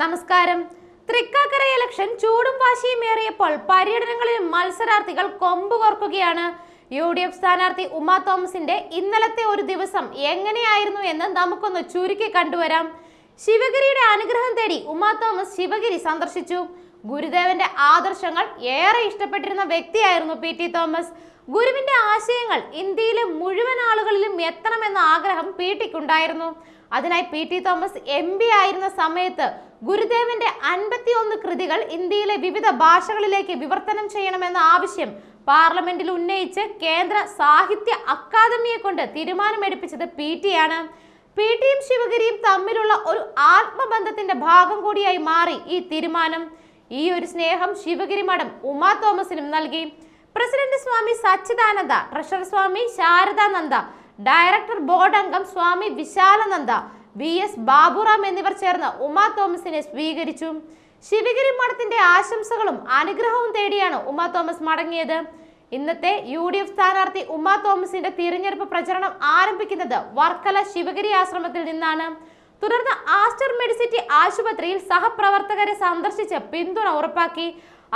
നമസ്കാരം തൃക്കാക്കര ഇലക്ഷൻ ചൂടും വാശിയുമേറിയപ്പോൾ പര്യടനങ്ങളിൽ മത്സരാർത്ഥികൾ കൊമ്പ് കോർക്കുകയാണ് യു ഡി എഫ് സ്ഥാനാർത്ഥി ഉമാ തോമസിന്റെ ഇന്നലത്തെ ഒരു ദിവസം എങ്ങനെയായിരുന്നു എന്ന് നമുക്കൊന്ന് ചുരുക്കി കണ്ടുവരാം ശിവഗിരിയുടെ അനുഗ്രഹം തേടി ഉമാ തോമസ് ശിവഗിരി സന്ദർശിച്ചു ഗുരുദേവന്റെ ആദർശങ്ങൾ ഏറെ ഇഷ്ടപ്പെട്ടിരുന്ന വ്യക്തിയായിരുന്നു പി ടി തോമസ് ഗുരുവിന്റെ ആശയങ്ങൾ ഇന്ത്യയിലെ മുഴുവൻ ആളുകളിലും എത്തണമെന്ന ആഗ്രഹം പി ടിക്കുണ്ടായിരുന്നു അതിനായി P T Thomas M P ആയിരുന്ന സമയത്ത് ഗുരുദേവന്റെ ഒന്ന് കൃതികൾ ഇന്ത്യയിലെ വിവിധ ഭാഷകളിലേക്ക് വിവർത്തനം ചെയ്യണമെന്ന ആവശ്യം പാർലമെന്റിൽ ഉന്നയിച്ച് കേന്ദ്ര സാഹിത്യ അക്കാദമിയെ കൊണ്ട് തീരുമാനമെടുപ്പിച്ചത് പി ടി ആണ് പി ടിയും ശിവഗിരിയും തമ്മിലുള്ള ഒരു ആത്മബന്ധത്തിന്റെ ഭാഗം കൂടിയായി മാറി ഈ തീരുമാനം ഈ ഒരു സ്നേഹം ശിവഗിരി മഠം ഉമാ തോമസിനും നൽകി president Swami Sachidananda treasurer Swami Sharadananda director board അംഗം സ്വാമി വിശാലനന്ദ വി എസ് ബാബുറാം എന്നിവർ ചേർന്ന് ഉമാ തോമസിനെ സ്വീകരിച്ചു ശിവഗിരി മഠത്തിന്റെ ആശംസകളും അനുഗ്രഹവും തേടിയാണ് ഉമാ തോമസ് മടങ്ങിയത് ഇന്നത്തെ യു ഡി എഫ് സ്ഥാനാർത്ഥി ഉമാ തോമസിന്റെ തിരഞ്ഞെടുപ്പ് പ്രചരണം ആരംഭിക്കുന്നത് വർക്കല ശിവഗിരി ആശ്രമത്തിൽ നിന്നാണ് തുടർന്ന് ആസ്റ്റർ മെഡിസിറ്റി ആശുപത്രിയിൽ സഹപ്രവർത്തകരെ സന്ദർശിച്ച് പിന്തുണ ഉറപ്പാക്കി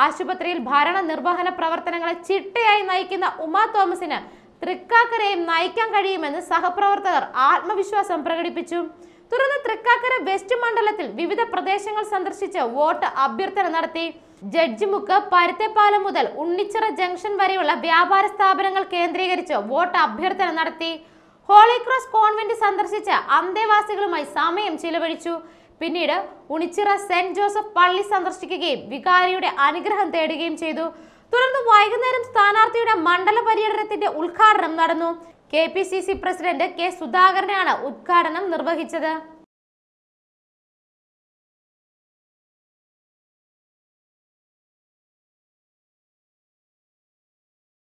ആശുപത്രിയിൽ ഭരണ നിർവഹണ പ്രവർത്തനങ്ങളെ ചിട്ടയായി നയിക്കുന്ന ഉമാ തോമസിന് തൃക്കാക്കരയും നയിക്കാൻ കഴിയുമെന്ന് സഹപ്രവർത്തകർ ആത്മവിശ്വാസം പ്രകടിപ്പിച്ചു തുടർന്ന് തൃക്കാക്കര വെസ്റ്റ് മണ്ഡലത്തിൽ വിവിധ പ്രദേശങ്ങൾ സന്ദർശിച്ച് വോട്ട് അഭ്യർത്ഥന നടത്തി ജഡ്ജിമുക്ക് പരുത്തേപ്പാലം മുതൽ ഉണ്ണിച്ചിറ ജംഗ്ഷൻ വരെയുള്ള വ്യാപാര സ്ഥാപനങ്ങൾ കേന്ദ്രീകരിച്ച് വോട്ട് അഭ്യർത്ഥന നടത്തി ഹോളി ക്രോസ് കോൺവെന്റ് സന്ദർശിച്ച് അന്തേവാസികളുമായി സമയം ചിലവഴിച്ചു പിന്നീട് ഉണിച്ചിറ സെന്റ് ജോസഫ് പള്ളി സന്ദർശിക്കുകയും വികാരിയുടെ അനുഗ്രഹം തേടുകയും ചെയ്തു തുടർന്ന് വൈകുന്നേരം സ്ഥാനാർത്ഥി പര്യടനത്തിന്റെ ഉദ്ഘാടനം നടന്നു കെ പ്രസിഡന്റ് കെ സുധാകരനാണ് ഉദ്ഘാടനം നിർവഹിച്ചത്